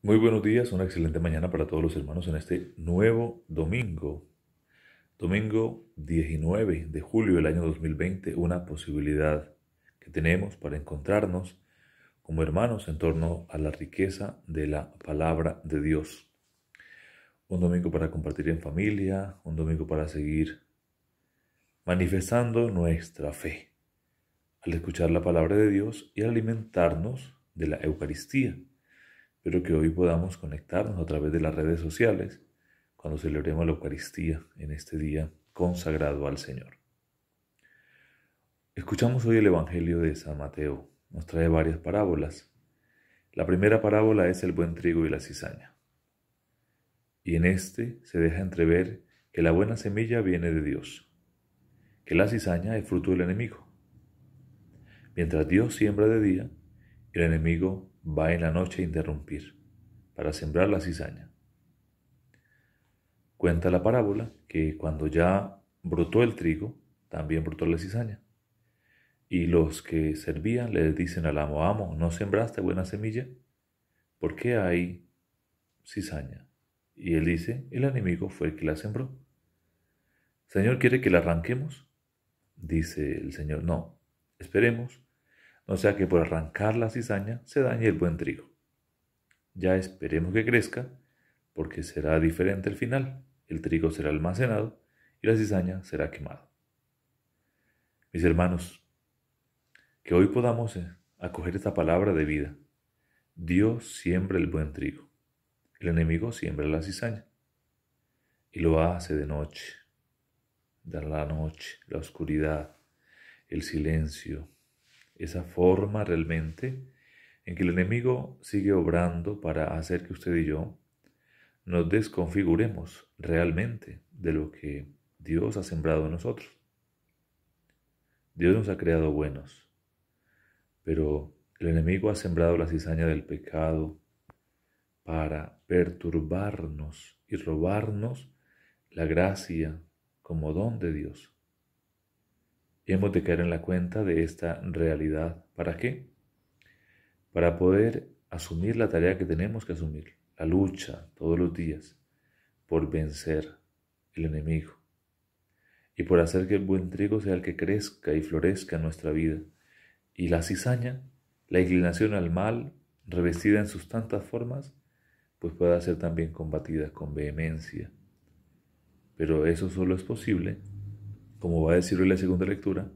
Muy buenos días, una excelente mañana para todos los hermanos en este nuevo domingo, domingo 19 de julio del año 2020, una posibilidad que tenemos para encontrarnos como hermanos en torno a la riqueza de la palabra de Dios. Un domingo para compartir en familia, un domingo para seguir manifestando nuestra fe al escuchar la palabra de Dios y alimentarnos de la Eucaristía pero que hoy podamos conectarnos a través de las redes sociales cuando celebremos la Eucaristía en este día consagrado al Señor. Escuchamos hoy el Evangelio de San Mateo. Nos trae varias parábolas. La primera parábola es el buen trigo y la cizaña. Y en este se deja entrever que la buena semilla viene de Dios, que la cizaña es fruto del enemigo. Mientras Dios siembra de día, el enemigo va en la noche a interrumpir para sembrar la cizaña. Cuenta la parábola que cuando ya brotó el trigo, también brotó la cizaña. Y los que servían le dicen al amo, amo, ¿no sembraste buena semilla? ¿Por qué hay cizaña? Y él dice, el enemigo fue el que la sembró. Señor, ¿quiere que la arranquemos? Dice el Señor, no, esperemos no sea que por arrancar la cizaña se dañe el buen trigo. Ya esperemos que crezca, porque será diferente el final. El trigo será almacenado y la cizaña será quemada. Mis hermanos, que hoy podamos eh, acoger esta palabra de vida. Dios siembra el buen trigo. El enemigo siembra la cizaña. Y lo hace de noche. De la noche, la oscuridad, el silencio, esa forma realmente en que el enemigo sigue obrando para hacer que usted y yo nos desconfiguremos realmente de lo que Dios ha sembrado en nosotros. Dios nos ha creado buenos, pero el enemigo ha sembrado la cizaña del pecado para perturbarnos y robarnos la gracia como don de Dios hemos de caer en la cuenta de esta realidad. ¿Para qué? Para poder asumir la tarea que tenemos que asumir, la lucha todos los días por vencer el enemigo y por hacer que el buen trigo sea el que crezca y florezca en nuestra vida, y la cizaña, la inclinación al mal, revestida en sus tantas formas, pues pueda ser también combatida con vehemencia. Pero eso solo es posible como va a decir en la segunda lectura,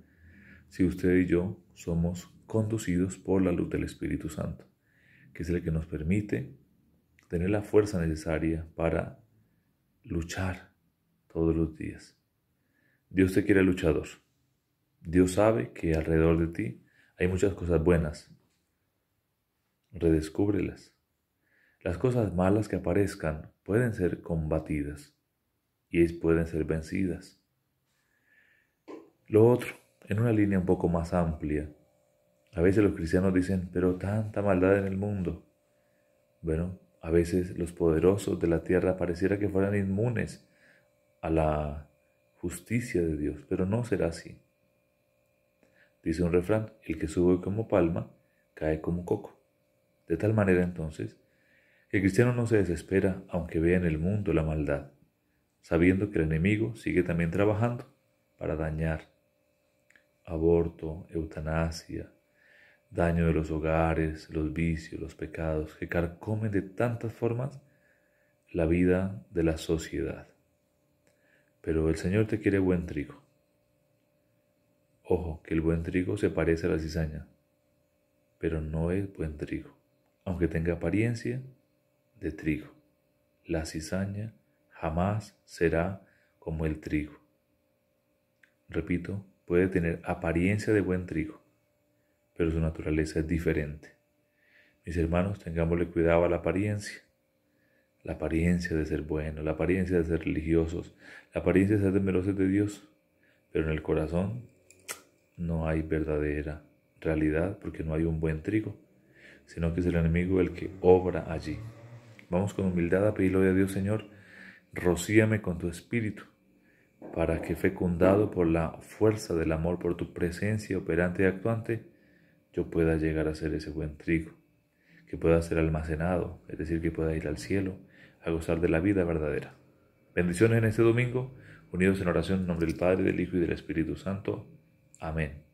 si usted y yo somos conducidos por la luz del Espíritu Santo, que es el que nos permite tener la fuerza necesaria para luchar todos los días. Dios te quiere luchador. Dios sabe que alrededor de ti hay muchas cosas buenas. Redescúbrelas. Las cosas malas que aparezcan pueden ser combatidas y pueden ser vencidas. Lo otro, en una línea un poco más amplia. A veces los cristianos dicen, pero tanta maldad en el mundo. Bueno, a veces los poderosos de la tierra pareciera que fueran inmunes a la justicia de Dios, pero no será así. Dice un refrán, el que sube como palma, cae como coco. De tal manera entonces, el cristiano no se desespera aunque vea en el mundo la maldad, sabiendo que el enemigo sigue también trabajando para dañar aborto, eutanasia, daño de los hogares, los vicios, los pecados, que carcomen de tantas formas la vida de la sociedad. Pero el Señor te quiere buen trigo. Ojo, que el buen trigo se parece a la cizaña, pero no es buen trigo, aunque tenga apariencia de trigo. La cizaña jamás será como el trigo. Repito, puede tener apariencia de buen trigo, pero su naturaleza es diferente. Mis hermanos, tengámosle cuidado a la apariencia. La apariencia de ser bueno, la apariencia de ser religiosos, la apariencia de ser temerosos de Dios. Pero en el corazón no hay verdadera realidad porque no hay un buen trigo, sino que es el enemigo el que obra allí. Vamos con humildad a pedirle hoy a Dios, Señor, rocíame con tu espíritu para que fecundado por la fuerza del amor, por tu presencia operante y actuante, yo pueda llegar a ser ese buen trigo, que pueda ser almacenado, es decir, que pueda ir al cielo a gozar de la vida verdadera. Bendiciones en este domingo, unidos en oración en nombre del Padre, del Hijo y del Espíritu Santo. Amén.